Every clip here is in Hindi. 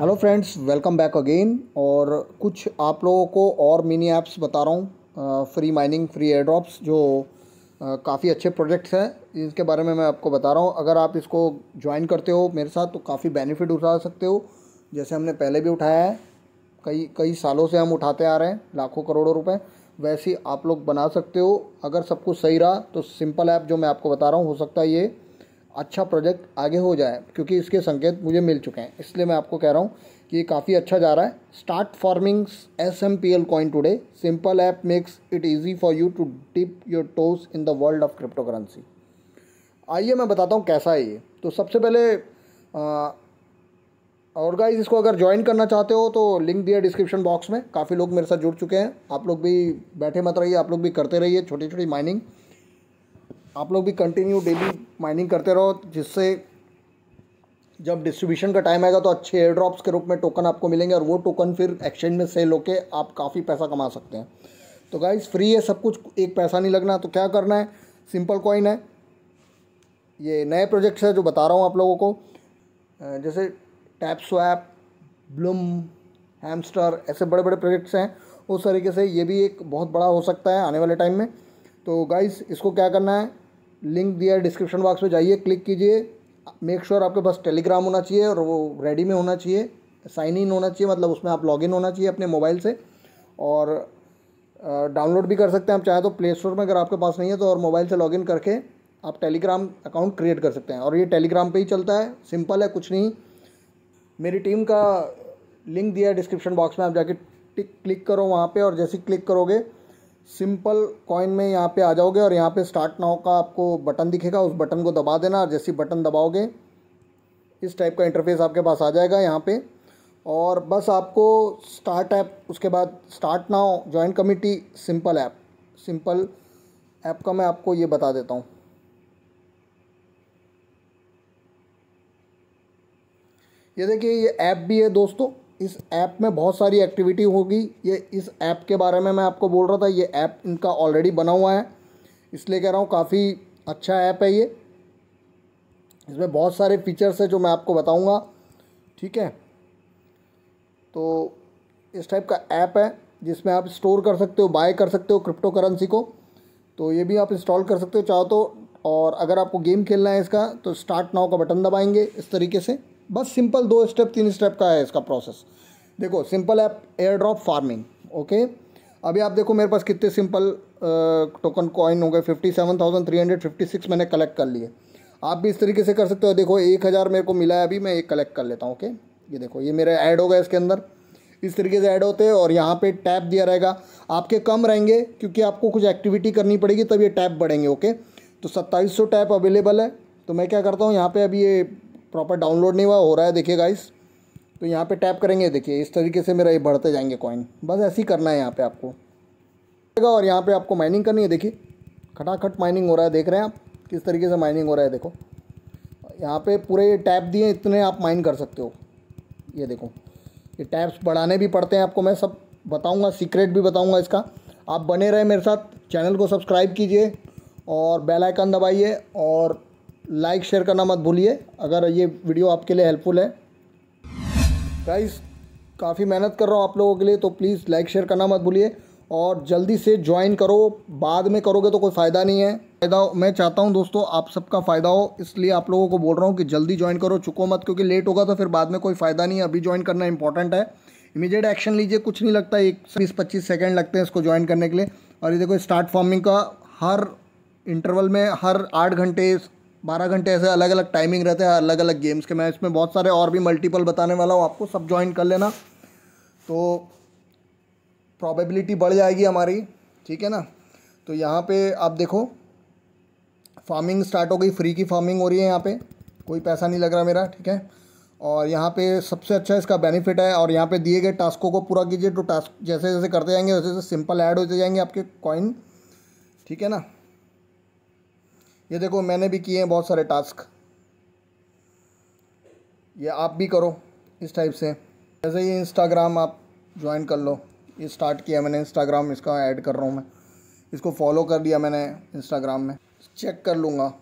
hello friends welcome back again और कुछ आप लोगों को और मिनी ऐप्स बता रहा हूँ free mining free air drops जो काफ़ी अच्छे प्रोजेक्ट्स हैं इनके बारे में मैं आपको बता रहा हूँ अगर आप इसको ज्वाइन करते हो मेरे साथ तो काफ़ी बेनिफिट उठा सकते हो जैसे हमने पहले भी उठाया है कई कई सालों से हम उठाते आ रहे हैं लाखों करोड़ों रुपये वैसे आप लोग बना सकते हो अगर सब कुछ सही रहा तो सिंपल ऐप जो मैं आपको बता रहा हूँ हो सकता है ये अच्छा प्रोजेक्ट आगे हो जाए क्योंकि इसके संकेत मुझे मिल चुके हैं इसलिए मैं आपको कह रहा हूँ कि ये काफ़ी अच्छा जा रहा है start farming S M P L coin today simple app makes it easy for you to dip your toes in the world of crypto currency आइए मैं बताता हूँ कैसा है ये तो सबसे पहले और गाइज इसको अगर ज्वाइन करना चाहते हो तो लिंक दिया डिस्क्रिप्शन बॉक्स में काफ़ी लोग मेरे साथ जुड़ चुके हैं आप लोग भी बैठे मत रहिए आप लोग भी करते रहिए छोटी छोटी माइनिंग आप लोग भी कंटिन्यू डेली माइनिंग करते रहो जिससे जब डिस्ट्रीब्यूशन का टाइम आएगा तो अच्छे एयर ड्रॉप्स के रूप में टोकन आपको मिलेंगे और वो टोकन फिर एक्सचेंज में सेल होकर आप काफ़ी पैसा कमा सकते हैं तो गाइज फ्री है सब कुछ एक पैसा नहीं लगना तो क्या करना है सिंपल कॉइन है ये नए प्रोजेक्ट्स है जो बता रहा हूँ आप लोगों को जैसे टैप स्वैप ब्लूम हैमस्टर ऐसे बड़े बड़े प्रोजेक्ट्स हैं उस तरीके से ये भी एक बहुत बड़ा हो सकता है आने वाले टाइम में तो गाइज़ इसको क्या करना है लिंक दिया है डिस्क्रिप्शन बॉक्स में जाइए क्लिक कीजिए मेक श्योर आपके पास टेलीग्राम होना चाहिए और वो रेडी में होना चाहिए साइन इन होना चाहिए मतलब उसमें आप लॉगिन होना चाहिए अपने मोबाइल से और डाउनलोड भी कर सकते हैं आप चाहे तो प्ले स्टोर में अगर आपके पास नहीं है तो और मोबाइल से लॉगिन करके आप टेलीग्राम अकाउंट क्रिएट कर सकते हैं और ये टेलीग्राम पे ही चलता है सिंपल है कुछ नहीं मेरी टीम का लिंक दिया है डिस्क्रिप्शन बॉक्स में आप जाके क्लिक करो वहाँ पे और जैसे क्लिक करोगे सिंपल कॉइन में यहाँ पे आ जाओगे और यहाँ पे स्टार्ट नाव का आपको बटन दिखेगा उस बटन को दबा देना और जैसे बटन दबाओगे इस टाइप का इंटरफेस आपके पास आ जाएगा यहाँ पे और बस आपको स्टार्ट ऐप उसके बाद start now joint committee simple app simple app का मैं आपको ये बता देता हूँ ये देखिए ये ऐप भी है दोस्तों इस ऐप में बहुत सारी एक्टिविटी होगी ये इस ऐप के बारे में मैं आपको बोल रहा था ये ऐप इनका ऑलरेडी बना हुआ है इसलिए कह रहा हूँ काफ़ी अच्छा ऐप है ये इसमें बहुत सारे फीचर्स हैं जो मैं आपको बताऊँगा ठीक है तो इस टाइप का ऐप है जिसमें आप स्टोर कर सकते हो बाय कर सकते हो क्रिप्टो करेंसी को तो ये भी आप इंस्टॉल कर सकते हो चाहो तो और अगर आपको गेम खेलना है इसका तो स्टार्ट नाव का बटन दबाएंगे इस तरीके से बस सिंपल दो स्टेप तीन स्टेप का है इसका प्रोसेस देखो simple app air drop farming okay अभी आप देखो मेरे पास कितने सिंपल टोकन कॉइन हो गए fifty seven thousand three hundred fifty six मैंने कलेक्ट कर लिए आप भी इस तरीके से कर सकते हो देखो एक हज़ार मेरे को मिला है अभी मैं एक कलेक्ट कर लेता हूँ ओके ये देखो ये मेरा ऐड हो गया इसके अंदर इस तरीके से ऐड होते हैं और यहाँ पे टैप दिया रहेगा आपके कम रहेंगे क्योंकि आपको कुछ एक्टिविटी करनी पड़ेगी तब ये टैप बढ़ेंगे ओके तो सत्ताईस सौ टैप अवेलेबल है तो मैं क्या करता हूँ यहाँ पर अभी ये प्रॉपर डाउनलोड नहीं हुआ हो रहा है देखिए गाइस तो यहाँ पे टैप करेंगे देखिए इस तरीके से मेरा ये बढ़ते जाएंगे कॉइन बस ऐसे ही करना है यहाँ पे आपको और यहाँ पे आपको माइनिंग करनी है देखिए खटाखट माइनिंग हो रहा है देख रहे हैं आप किस तरीके से माइनिंग हो रहा है देखो यहाँ पे पूरे टैप दिए इतने आप माइन कर सकते हो ये देखो ये टैप्स बढ़ाने भी पड़ते हैं आपको मैं सब बताऊँगा सीक्रेट भी बताऊँगा इसका आप बने रहे मेरे साथ चैनल को सब्सक्राइब कीजिए और बेल आइकन दबाइए और लाइक शेयर करना मत भूलिए अगर ये वीडियो आपके लिए हेल्पफुल है गाइस काफ़ी मेहनत कर रहा हूँ आप लोगों के लिए तो प्लीज़ लाइक शेयर करना मत भूलिए और जल्दी से ज्वाइन करो बाद में करोगे तो कोई फ़ायदा नहीं है फ़ायदा मैं चाहता हूँ दोस्तों आप सबका फ़ायदा हो इसलिए आप लोगों को बोल रहा हूँ कि जल्दी ज्वाइन करो चुको मत क्योंकि लेट होगा तो फिर बाद में कोई फ़ायदा नहीं है अभी ज्वाइन करना इंपॉर्टेंट है इमीडिएट एक्शन लीजिए कुछ नहीं लगता एक बीस पच्चीस सेकेंड लगते हैं इसको ज्वाइन करने के लिए और ये देखो स्टार्ट फॉर्मिंग का हर इंटरवल में हर आठ घंटे बारह घंटे ऐसे अलग अलग टाइमिंग रहते हैं अलग अलग गेम्स के मैं इसमें बहुत सारे और भी मल्टीपल बताने वाला हूँ आपको सब ज्वाइन कर लेना तो प्रॉबेबिलिटी बढ़ जाएगी हमारी ठीक है ना तो यहाँ पे आप देखो फार्मिंग स्टार्ट हो गई फ्री की फार्मिंग हो रही है यहाँ पे कोई पैसा नहीं लग रहा मेरा ठीक है और यहाँ पे सबसे अच्छा इसका बेनिफिट है और यहाँ पे दिए गए टास्कों को पूरा कीजिए तो टास्क जैसे जैसे करते जाएंगे वैसे जैसे सिंपल ऐड होते जाएंगे आपके कॉइन ठीक है ना ये देखो मैंने भी किए हैं बहुत सारे टास्क ये आप भी करो इस टाइप से जैसे ही इंस्टाग्राम आप ज्वाइन कर लो ये स्टार्ट किया मैंने इंस्टाग्राम इसका ऐड कर रहा हूँ मैं इसको फॉलो कर दिया मैंने इंस्टाग्राम में चेक कर लूँगा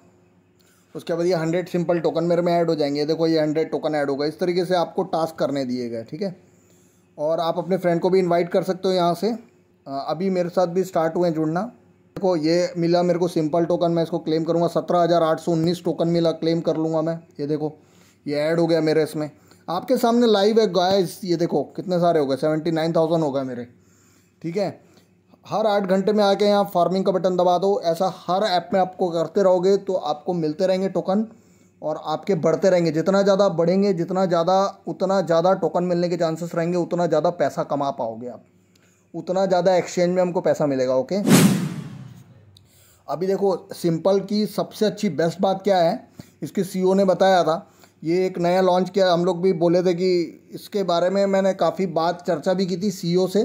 उसके बाद ये हंड्रेड सिंपल टोकन मेरे में ऐड हो जाएंगे देखो ये हंड्रेड टोकन ऐड होगा इस तरीके से आपको टास्क करने दिए गए ठीक है और आप अपने फ्रेंड को भी इन्वाइट कर सकते हो यहाँ से अभी मेरे साथ भी स्टार्ट हुए जुड़ना देखो ये मिला मेरे को सिंपल टोकन मैं इसको क्लेम करूँगा सत्रह हज़ार आठ सौ उन्नीस टोकन मिला क्लेम कर लूँगा मैं ये देखो ये ऐड हो गया मेरे इसमें आपके सामने लाइव है गायज ये देखो कितने सारे हो गए सेवेंटी नाइन थाउजेंड हो गए मेरे ठीक है हर आठ घंटे में आके यहाँ फार्मिंग का बटन दबा दो ऐसा हर ऐप में आपको करते रहोगे तो आपको मिलते रहेंगे टोकन और आपके बढ़ते रहेंगे जितना ज़्यादा बढ़ेंगे जितना ज़्यादा उतना ज़्यादा टोकन मिलने के चांसेस रहेंगे उतना ज़्यादा पैसा कमा पाओगे आप उतना ज़्यादा एक्सचेंज में हमको पैसा मिलेगा ओके अभी देखो सिंपल की सबसे अच्छी बेस्ट बात क्या है इसके सीईओ e ने बताया था ये एक नया लॉन्च किया हम लोग भी बोले थे कि इसके बारे में मैंने काफ़ी बात चर्चा भी की थी सीईओ e से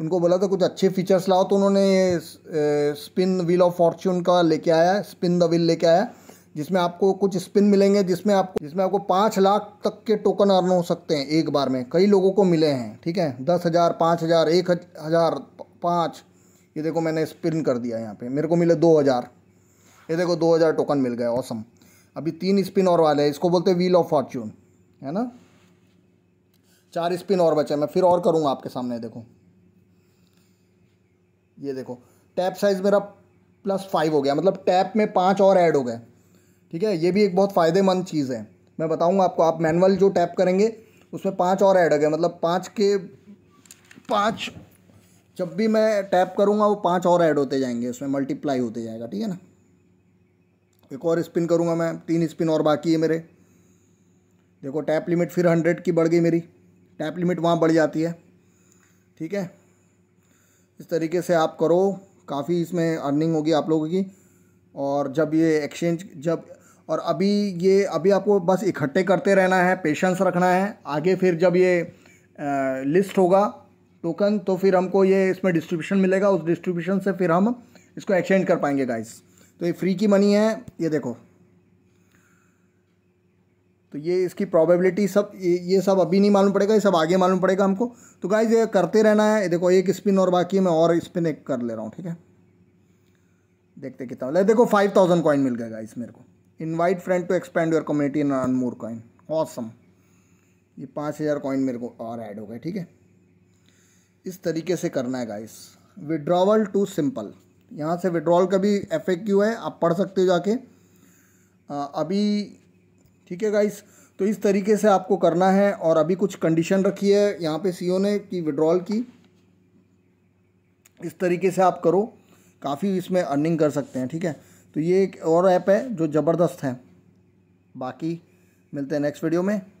उनको बोला था कुछ अच्छे फीचर्स लाओ तो उन्होंने ये स्पिन व्हील ऑफ फॉर्चून का लेके आया स्पिन द व्हील लेके आया जिसमें आपको कुछ स्पिन मिलेंगे जिसमें आपको जिसमें आपको पाँच लाख तक के टोकन अर्न हो सकते हैं एक बार में कई लोगों को मिले हैं ठीक है दस हज़ार पाँच हज़ार एक हज़ार पाँच ये देखो मैंने स्पिन कर दिया यहाँ पे मेरे को मिले दो हज़ार ये देखो दो हज़ार टोकन मिल गए ऑसम अभी तीन स्पिन और वाले हैं इसको बोलते हैं व्हील ऑफ फॉर्चून है ना चार स्पिन और बचे मैं फिर और करूँगा आपके सामने देखो ये देखो टैप साइज़ मेरा प्लस फाइव हो गया मतलब टैप में पाँच और ऐड हो गए ठीक है ये भी एक बहुत फ़ायदेमंद चीज़ है मैं बताऊँगा आपको आप मैनुअल जो टैप करेंगे उसमें पाँच और ऐड हो गए मतलब पाँच के पाँच जब भी मैं टैप करूँगा वो पाँच और ऐड होते जाएंगे उसमें मल्टीप्लाई होते जाएगा ठीक है ना एक और स्पिन करूँगा मैं तीन स्पिन और बाकी है मेरे देखो टैप लिमिट फिर हंड्रेड की बढ़ गई मेरी टैप लिमिट वहाँ बढ़ जाती है ठीक है इस तरीके से आप करो काफ़ी इसमें अर्निंग होगी आप लोगों की और जब ये एक्सचेंज जब और अभी ये अभी आपको बस इकट्ठे करते रहना है पेशेंस रखना है आगे फिर जब ये आ, लिस्ट होगा टोकन तो फिर हमको ये इसमें डिस्ट्रीब्यूशन मिलेगा उस डिस्ट्रीब्यूशन से फिर हम इसको एक्सचेंज कर पाएंगे गाइस तो ये फ्री की मनी है ये देखो तो ये इसकी प्रोबेबिलिटी सब ये ये सब अभी नहीं मालूम पड़ेगा ये सब आगे मालूम पड़ेगा हमको तो गाइज ये करते रहना है देखो एक स्पिन और बाकी है मैं और स्पिन एक कर ले रहा हूँ ठीक है देखते कितना ले देखो फाइव थाउजेंड कॉइन मिल गया गाइज मेरे को invite friend to expand your community in earn more more coin awesome ये पाँच हज़ार कॉइन मेरे को और ऐड हो गए ठीक है इस तरीके से करना है गाइस विड्रॉवल टू सिंपल यहाँ से विड्रॉल का भी एफ है आप पढ़ सकते हो जाके आ, अभी ठीक है गाइस तो इस तरीके से आपको करना है और अभी कुछ कंडीशन रखी है यहाँ पे सीओ ने कि विड्रॉल की इस तरीके से आप करो काफ़ी इसमें अर्निंग कर सकते हैं ठीक है तो ये एक और ऐप है जो ज़बरदस्त है बाकी मिलते हैं नेक्स्ट वीडियो में